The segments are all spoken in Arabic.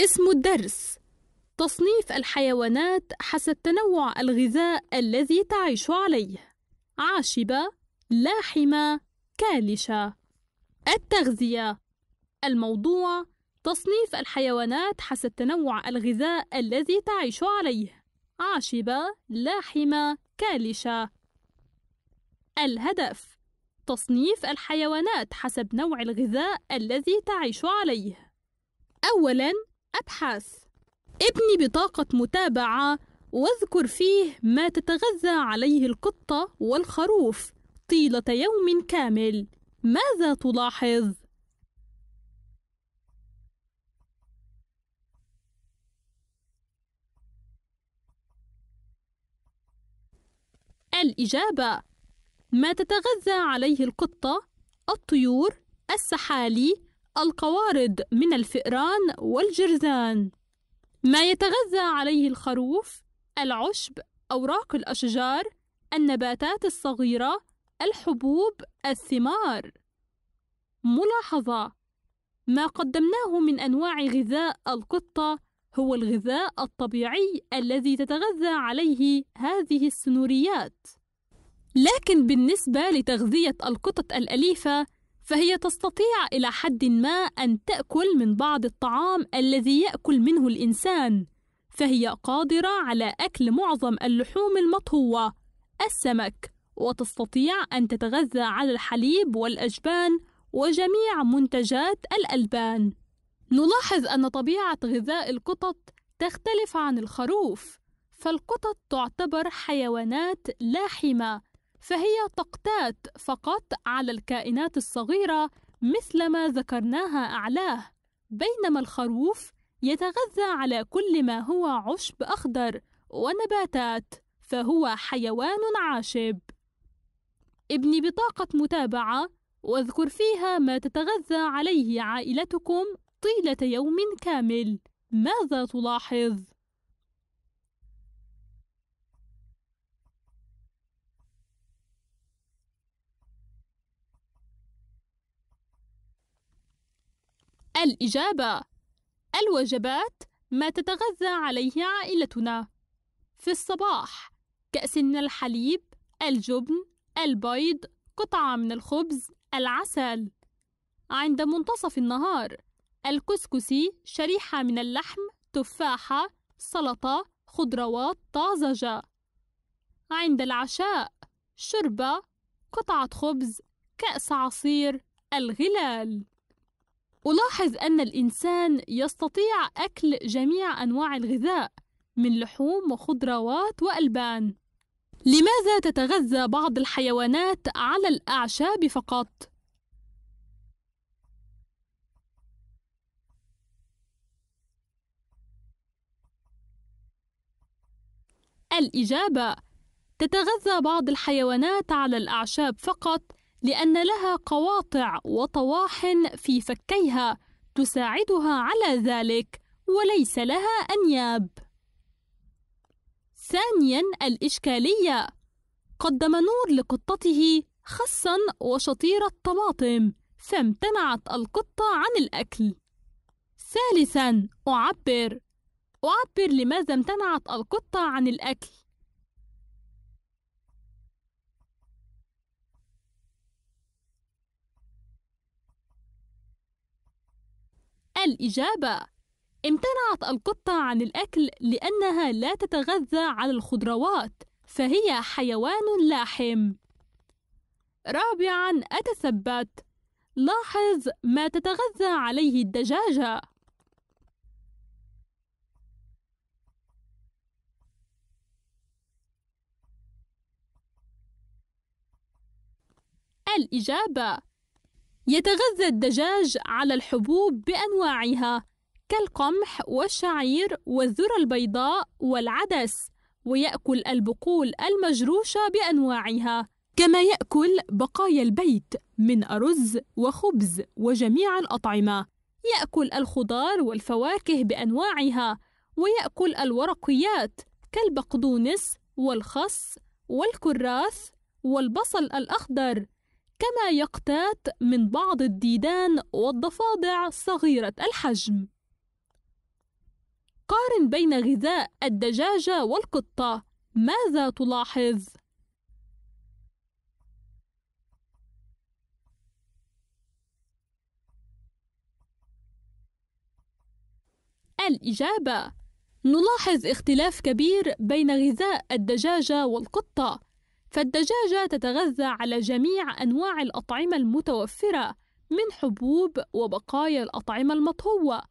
اسم الدرس تصنيف الحيوانات حسب تنوع الغذاء الذي تعيش عليه عاشبة لاحمة كالشة التغذية الموضوع تصنيف الحيوانات حسب تنوع الغذاء الذي تعيش عليه عاشبة لاحمة كالشة الهدف تصنيف الحيوانات حسب نوع الغذاء الذي تعيش عليه أولاً أبحث ابني بطاقة متابعة واذكر فيه ما تتغذى عليه القطة والخروف طيلة يوم كامل ماذا تلاحظ؟ الإجابة ما تتغذى عليه القطة الطيور السحالي القوارض من الفئران والجرذان ما يتغذى عليه الخروف العشب أوراق الأشجار النباتات الصغيرة الحبوب الثمار ملاحظة ما قدمناه من أنواع غذاء القطة هو الغذاء الطبيعي الذي تتغذى عليه هذه السنوريات لكن بالنسبة لتغذية القطط الأليفة فهي تستطيع إلى حد ما أن تأكل من بعض الطعام الذي يأكل منه الإنسان، فهي قادرة على أكل معظم اللحوم المطهوة، السمك، وتستطيع أن تتغذى على الحليب والأجبان وجميع منتجات الألبان. نلاحظ أن طبيعة غذاء القطط تختلف عن الخروف، فالقطط تعتبر حيوانات لاحمة فهي تقتات فقط على الكائنات الصغيرة مثل ما ذكرناها أعلاه بينما الخروف يتغذى على كل ما هو عشب أخضر ونباتات فهو حيوان عاشب ابني بطاقة متابعة واذكر فيها ما تتغذى عليه عائلتكم طيلة يوم كامل ماذا تلاحظ؟ الإجابة الوجبات ما تتغذى عليه عائلتنا في الصباح كأس من الحليب الجبن البيض قطعة من الخبز العسل عند منتصف النهار الكسكسي شريحة من اللحم تفاحة سلطة خضروات طازجة عند العشاء شربة، قطعة خبز كأس عصير الغلال ألاحظ أن الإنسان يستطيع أكل جميع أنواع الغذاء من لحوم وخضروات وألبان. لماذا تتغذى بعض الحيوانات على الأعشاب فقط؟ الإجابة: تتغذى بعض الحيوانات على الأعشاب فقط لأن لها قواطع وطواحن في فكيها تساعدها على ذلك وليس لها أنياب. ثانيا الإشكالية قدم نور لقطته خسا وشطيرة طماطم فامتنعت القطة عن الأكل. ثالثا أعبر أعبر لماذا امتنعت القطة عن الأكل الإجابة امتنعت القطة عن الأكل لأنها لا تتغذى على الخضروات فهي حيوان لاحم رابعا أتثبت لاحظ ما تتغذى عليه الدجاجة الإجابة يتغذى الدجاج على الحبوب بأنواعها كالقمح والشعير والذرة البيضاء والعدس ويأكل البقول المجروشة بأنواعها كما يأكل بقايا البيت من أرز وخبز وجميع الأطعمة يأكل الخضار والفواكه بأنواعها ويأكل الورقيات كالبقدونس والخس والكراث والبصل الأخضر كما يقتات من بعض الديدان والضفادع صغيرة الحجم قارن بين غذاء الدجاجة والقطة ماذا تلاحظ؟ الإجابة نلاحظ اختلاف كبير بين غذاء الدجاجة والقطة فالدجاجة تتغذى على جميع أنواع الأطعمة المتوفرة من حبوب وبقايا الأطعمة المطهوة،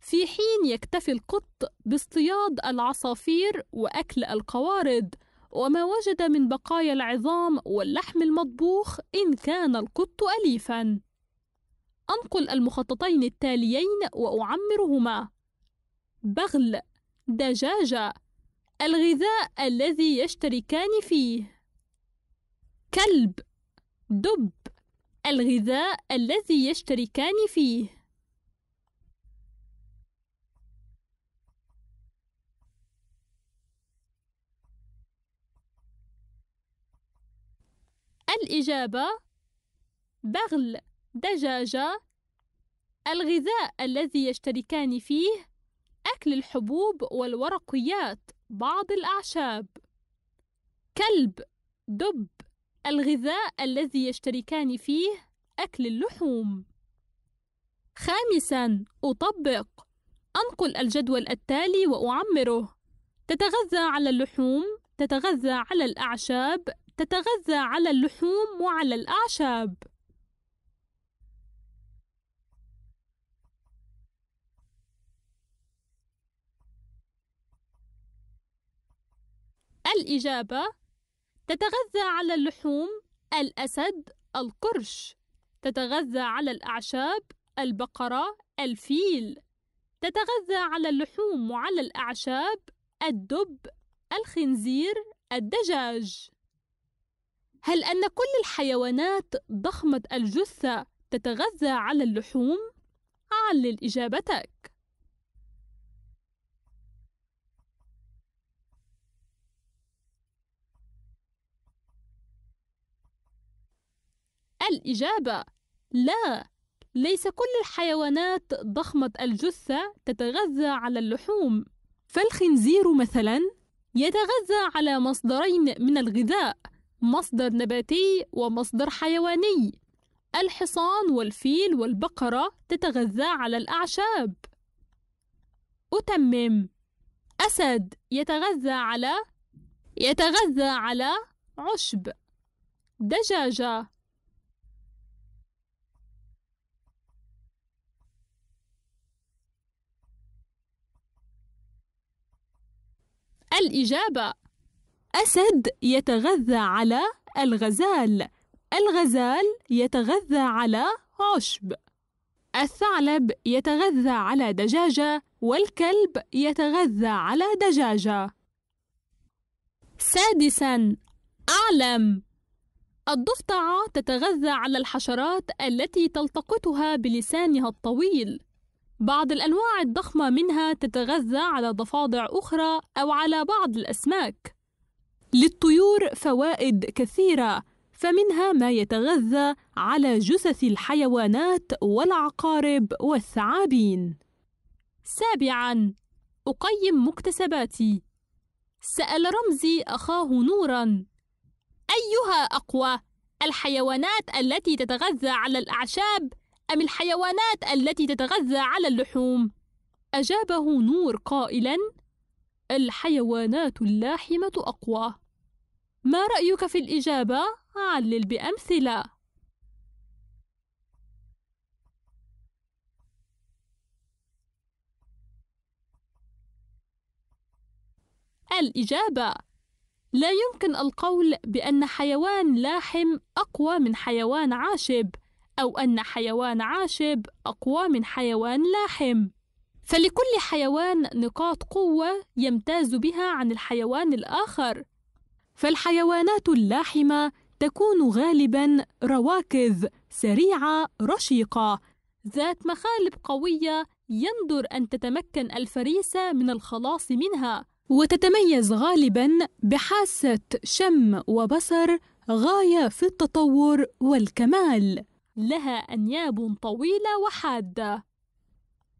في حين يكتفي القط باصطياد العصافير وأكل القوارض، وما وجد من بقايا العظام واللحم المطبوخ إن كان القط أليفًا. أنقل المخططين التاليين وأعمرهما: بغل، دجاجة، الغذاء الذي يشتركان فيه. كلب دب الغذاء الذي يشتركان فيه الإجابة بغل دجاجة الغذاء الذي يشتركان فيه أكل الحبوب والورقيات بعض الأعشاب كلب دب الغذاء الذي يشتركان فيه أكل اللحوم. خامساً: أطبق. أنقل الجدول التالي وأعمره. تتغذى على اللحوم، تتغذى على الأعشاب، تتغذى على اللحوم وعلى الأعشاب. الإجابة تتغذى على اللحوم الأسد القرش تتغذى على الأعشاب البقرة الفيل تتغذى على اللحوم وعلى الأعشاب الدب الخنزير الدجاج هل أن كل الحيوانات ضخمة الجثة تتغذى على اللحوم؟ علل إجابتك الإجابة لا ليس كل الحيوانات ضخمة الجثة تتغذى على اللحوم فالخنزير مثلا يتغذى على مصدرين من الغذاء مصدر نباتي ومصدر حيواني الحصان والفيل والبقرة تتغذى على الأعشاب أتمم أسد يتغذى على يتغذى على عشب دجاجة الإجابة أسد يتغذى على الغزال الغزال يتغذى على عشب الثعلب يتغذى على دجاجة والكلب يتغذى على دجاجة سادسا أعلم الضفدعة تتغذى على الحشرات التي تلتقطها بلسانها الطويل بعض الأنواع الضخمة منها تتغذى على ضفادع أخرى أو على بعض الأسماك. للطيور فوائد كثيرة، فمنها ما يتغذى على جثث الحيوانات والعقارب والثعابين. سابعاً: أقيم مكتسباتي. سأل رمزي أخاه نوراً: أيها أقوى؟ الحيوانات التي تتغذى على الأعشاب أم الحيوانات التي تتغذى على اللحوم؟ أجابه نور قائلا: الحيوانات اللاحمة أقوى. ما رأيك في الإجابة؟ علل بأمثلة. الإجابة: لا يمكن القول بأن حيوان لاحم أقوى من حيوان عاشب. أو أن حيوان عاشب أقوى من حيوان لاحم فلكل حيوان نقاط قوة يمتاز بها عن الحيوان الآخر فالحيوانات اللاحمة تكون غالبا رواكز سريعة رشيقة ذات مخالب قوية يندر أن تتمكن الفريسة من الخلاص منها وتتميز غالبا بحاسة شم وبصر غاية في التطور والكمال لها أنياب طويلة وحادة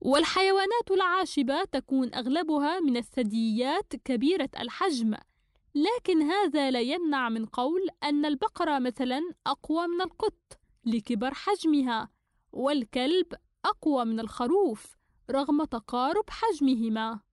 والحيوانات العاشبة تكون أغلبها من الثدييات كبيرة الحجم لكن هذا لا يمنع من قول أن البقرة مثلا أقوى من القط لكبر حجمها والكلب أقوى من الخروف رغم تقارب حجمهما